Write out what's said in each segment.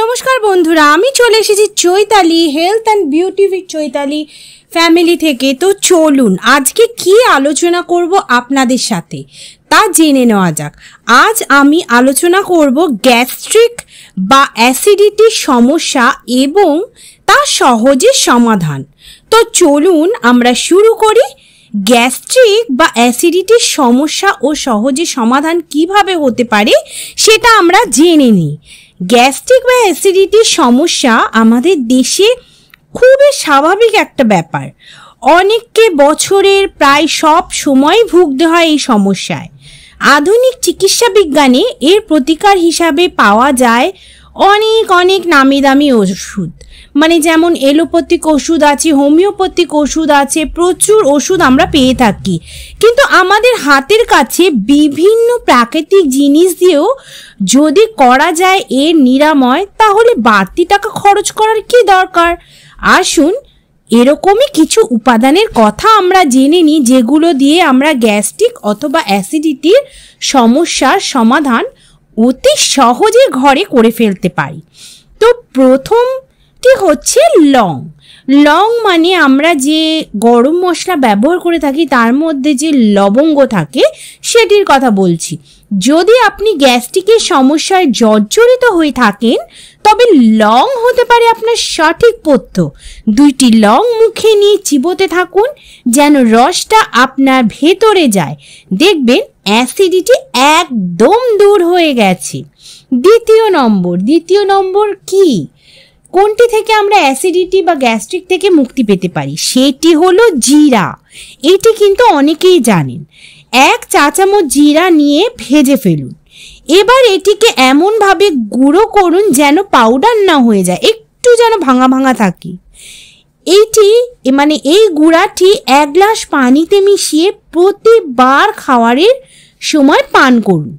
নমস্কার বন্ধুরা আমি চলে এসেছি Chaitali health and beauty with Chaitali family থেকে তো চলুন আজকে কি আলোচনা করব আপনাদের সাথে তা জেনে নেওয়া যাক আজ আমি আলোচনা করব গ্যাস্ট্রিক বা অ্যাসিডিটির সমস্যা এবং তা সহজে সমাধান তো চলুন আমরা শুরু করি গ্যাস্ট্রিক বা অ্যাসিডিটির সমস্যা ও সহজে সমাধান কিভাবে হতে পারে সেটা আমরা জেনে নিই গ্যাস্ট্রিক বা অ্যাসিডিটির সমস্যা আমাদের দেশে খুবই স্বাভাবিক একটা ব্যাপার অনেককে বছরের প্রায় সব সময় ভুগতে হয় এই সমস্যায় আধুনিক চিকিৎসা বিজ্ঞানে এর প্রতিকার হিসাবে পাওয়া যায় অনেক অনেক নামি দামি ওষুধ মানে যেমন এলোপ্যাথিক ওষুধ আছে হোমিওপ্যাথিক ওষুধ আছে প্রচুর ওষুধ আমরা পেয়ে থাকি কিন্তু আমাদের হাতের কাছে বিভিন্ন প্রাকৃতিক জিনিস দিয়েও যদি করা যায় এর নিরাময় তাহলে বাড়তি টাকা খরচ করার কি দরকার আসুন এরকমই কিছু উপাদানের কথা আমরা জেনে নিই যেগুলো দিয়ে আমরা গ্যাস্ট্রিক অথবা অ্যাসিডিটির সমস্যার সমাধান অতি সহজে ঘরে করে ফেলতে পারি তো প্রথম একটি হচ্ছে লং লং মানে আমরা যে গরম মশলা ব্যবহার করে থাকি তার মধ্যে যে লবঙ্গ থাকে সেটির কথা বলছি যদি আপনি গ্যাস্ট্রিকের সমস্যায় জর্জরিত হয়ে থাকেন তবে লং হতে পারে আপনার সঠিক পথ্য দুইটি লং মুখে নিয়ে চিবোতে থাকুন যেন রসটা আপনার ভেতরে যায় দেখবেন অ্যাসিডিটি একদম দূর হয়ে গেছে দ্বিতীয় নম্বর দ্বিতীয় নম্বর কী কোনটি থেকে আমরা অ্যাসিডিটি বা গ্যাস্ট্রিক থেকে মুক্তি পেতে পারি সেটি হলো জিরা এটি কিন্তু অনেকেই জানেন এক চা চামচ জিরা নিয়ে ভেজে ফেলুন এবার এটিকে এমনভাবে গুঁড়ো করুন যেন পাউডার না হয়ে যায় একটু যেন ভাঙা ভাঙা থাকে এইটি মানে এই গুঁড়াটি এক গ্লাস পানিতে মিশিয়ে প্রতিবার খাওয়ারের সময় পান করুন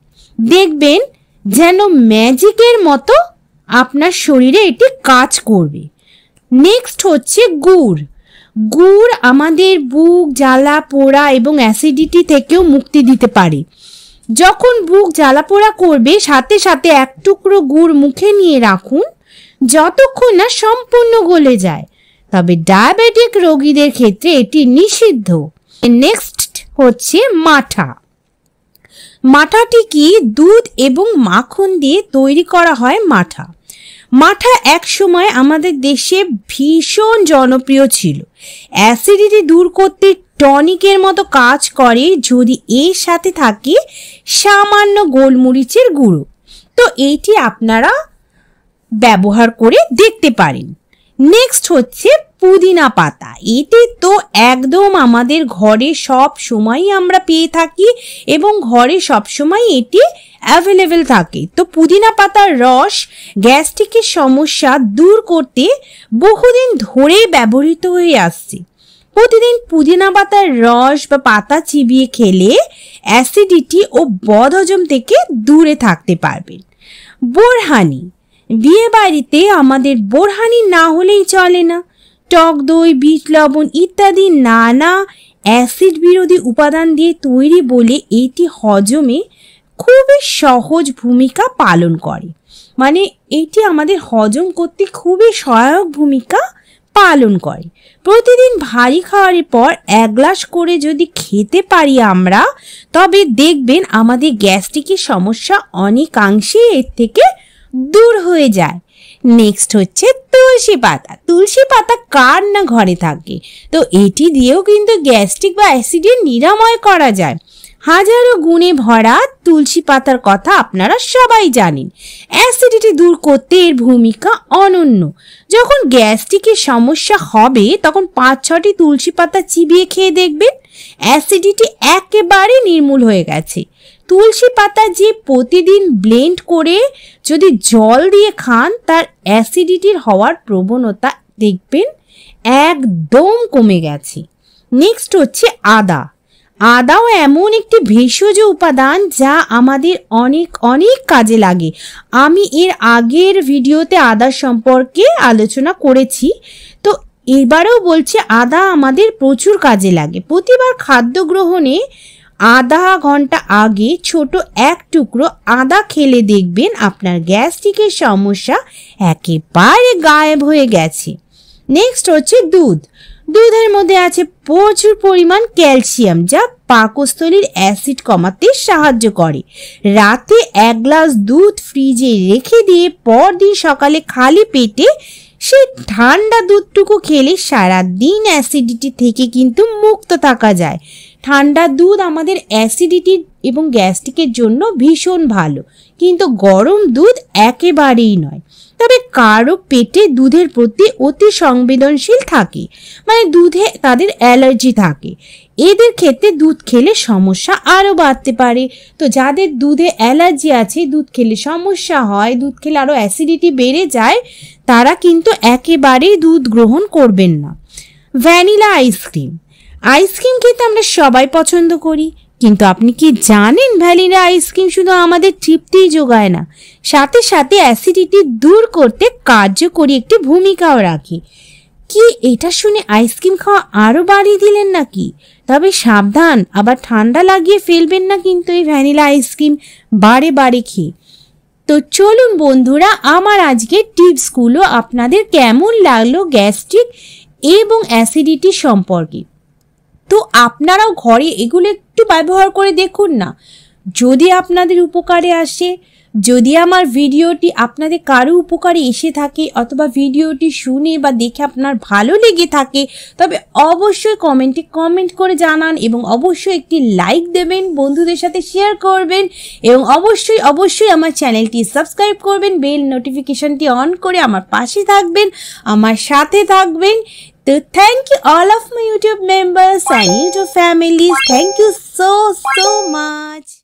দেখবেন যেন ম্যাজিকের মতো আপনার শরীরে এটি কাজ করবে নেক্সট হচ্ছে গুড় গুড় আমাদের বুক জ্বালা পোড়া এবং অ্যাসিডিটি থেকেও মুক্তি দিতে পারে যখন বুক জ্বালা পোড়া করবে সাথে সাথে এক টুকরো গুড় মুখে নিয়ে রাখুন যতক্ষণ না সম্পূর্ণ গলে যায় তবে ডায়াবেটিক রোগীদের ক্ষেত্রে এটি নিষিদ্ধ নেক্সট হচ্ছে মাঠা মাঠাটি কি দুধ এবং মাখন দিয়ে তৈরি করা হয় মাঠা মাঠা এক সময় আমাদের দেশে ভীষণ জনপ্রিয় ছিল অ্যাসিডিটি দূর করতে টনিকের মতো কাজ করে যদি এর সাথে থাকে সামান্য গোলমরিচের গুঁড়ো তো এইটি আপনারা ব্যবহার করে দেখতে পারেন নেক্সট হচ্ছে পুদিনা পাতা এতে তো একদম আমাদের ঘরে সব সময়ই আমরা পেয়ে থাকি এবং ঘরে সব সময় এটি অ্যাভেলেবেল থাকে তো পুদিনা পাতার রস গ্যাস্ট্রিকের সমস্যা দূর করতে বহুদিন ধরেই ব্যবহৃত হয়ে আসছে প্রতিদিন পুদিনা পাতার রস বা পাতা চিবিয়ে খেলে অ্যাসিডিটি ও বদহজম থেকে দূরে থাকতে পারবেন বোরহানি বিয়ে বাড়িতে আমাদের বোরহানি না হলেই চলে না টক দই বীজ লবণ ইত্যাদি নানা অ্যাসিড বিরোধী উপাদান দিয়ে তৈরি বলে এটি হজমে খুবই সহজ ভূমিকা পালন করে মানে এটি আমাদের হজম করতে খুবই সহায়ক ভূমিকা পালন করে প্রতিদিন ভারী খাওয়ারের পর এক গ্লাস করে যদি খেতে পারি আমরা তবে দেখবেন আমাদের গ্যাস্ট্রিকের সমস্যা অনেকাংশেই এর থেকে দূর হয়ে যায় নেক্সট হচ্ছে তুলসী পাতা তুলসী পাতা কার না ঘরে থাকে তো এটি দিয়েও কিন্তু গ্যাস্ট্রিক বা অ্যাসিডের নিরাময় করা যায় হাজারো গুণে ভরা তুলসী পাতার কথা আপনারা সবাই জানেন অ্যাসিডিটি দূর করতে এর ভূমিকা অনন্য যখন গ্যাস্ট্রিকের সমস্যা হবে তখন পাঁচ ছটি তুলসী পাতা চিবিয়ে খেয়ে দেখবেন অ্যাসিডিটি একেবারে নির্মূল হয়ে গেছে তুলসী পাতা যে প্রতিদিন ব্লেন্ড করে যদি জল দিয়ে খান তার অ্যাসিডিটির হওয়ার প্রবণতা দেখবেন একদম কমে গেছে নেক্সট হচ্ছে আদা আদাও এমন একটি ভেষজ উপাদান যা আমাদের অনেক অনেক কাজে লাগে আমি এর আগের ভিডিওতে আদা সম্পর্কে আলোচনা করেছি তো এবারেও বলছি আদা আমাদের প্রচুর কাজে লাগে প্রতিবার খাদ্য গ্রহণে আধা ঘন্টা আগে ছোট এক টুকরো আদা খেলে দেখবেন আপনার গ্যাস্ট্রিকের সমস্যা একেবারে গায়েব হয়ে গেছে নেক্সট হচ্ছে দুধ দুধের মধ্যে আছে প্রচুর পরিমাণ ক্যালসিয়াম যা পাকস্থলীর অ্যাসিড কমাতে সাহায্য করে রাতে এক গ্লাস দুধ ফ্রিজে রেখে দিয়ে পরদিন সকালে খালি পেটে সেই ঠান্ডা দুধটুকু খেলে সারা দিন অ্যাসিডিটি থেকে কিন্তু মুক্ত থাকা যায় ঠান্ডা দুধ আমাদের অ্যাসিডিটি এবং গ্যাস্ট্রিকের জন্য ভীষণ ভালো কিন্তু গরম দুধ একেবারেই নয় তবে কারো পেটে দুধের প্রতি অতি সংবেদনশীল থাকে মানে দুধে তাদের অ্যালার্জি থাকে এদের ক্ষেত্রে দুধ খেলে সমস্যা আরও বাড়তে পারে তো যাদের দুধে অ্যালার্জি আছে দুধ খেলে সমস্যা হয় দুধ খেলে আরও অ্যাসিডিটি বেড়ে যায় তারা কিন্তু একেবারেই দুধ গ্রহণ করবেন না ভ্যানিলা আইসক্রিম আইসক্রিম খেতে আমরা সবাই পছন্দ করি কিন্তু আপনি কি জানেন ভ্যানিলা আইসক্রিম শুধু আমাদের তৃপ্তিই যোগায় না সাথে সাথে অ্যাসিডিটি দূর করতে কার্যকরী একটি ভূমিকাও রাখে কি এটা শুনে আইসক্রিম খাওয়া আরও বাড়িয়ে দিলেন নাকি তবে সাবধান আবার ঠান্ডা লাগিয়ে ফেলবেন না কিন্তু এই ভ্যানিলা আইসক্রিম বারে বারে খেয়ে তো চলুন বন্ধুরা আমার আজকে টিপসগুলো আপনাদের কেমন লাগলো গ্যাস্ট্রিক এবং অ্যাসিডিটি সম্পর্কে তো আপনারাও ঘরে এগুলো একটু ব্যবহার করে দেখুন না যদি আপনাদের উপকারে আসে যদি আমার ভিডিওটি আপনাদের কারো উপকারে এসে থাকে অথবা ভিডিওটি শুনে বা দেখে আপনার ভালো লেগে থাকে তবে অবশ্যই কমেন্টে কমেন্ট করে জানান এবং অবশ্যই একটি লাইক দেবেন বন্ধুদের সাথে শেয়ার করবেন এবং অবশ্যই অবশ্যই আমার চ্যানেলটি সাবস্ক্রাইব করবেন বেল নোটিফিকেশনটি অন করে আমার পাশে থাকবেন আমার সাথে থাকবেন to thank you all of my YouTube members and YouTube families. Thank you so, so much.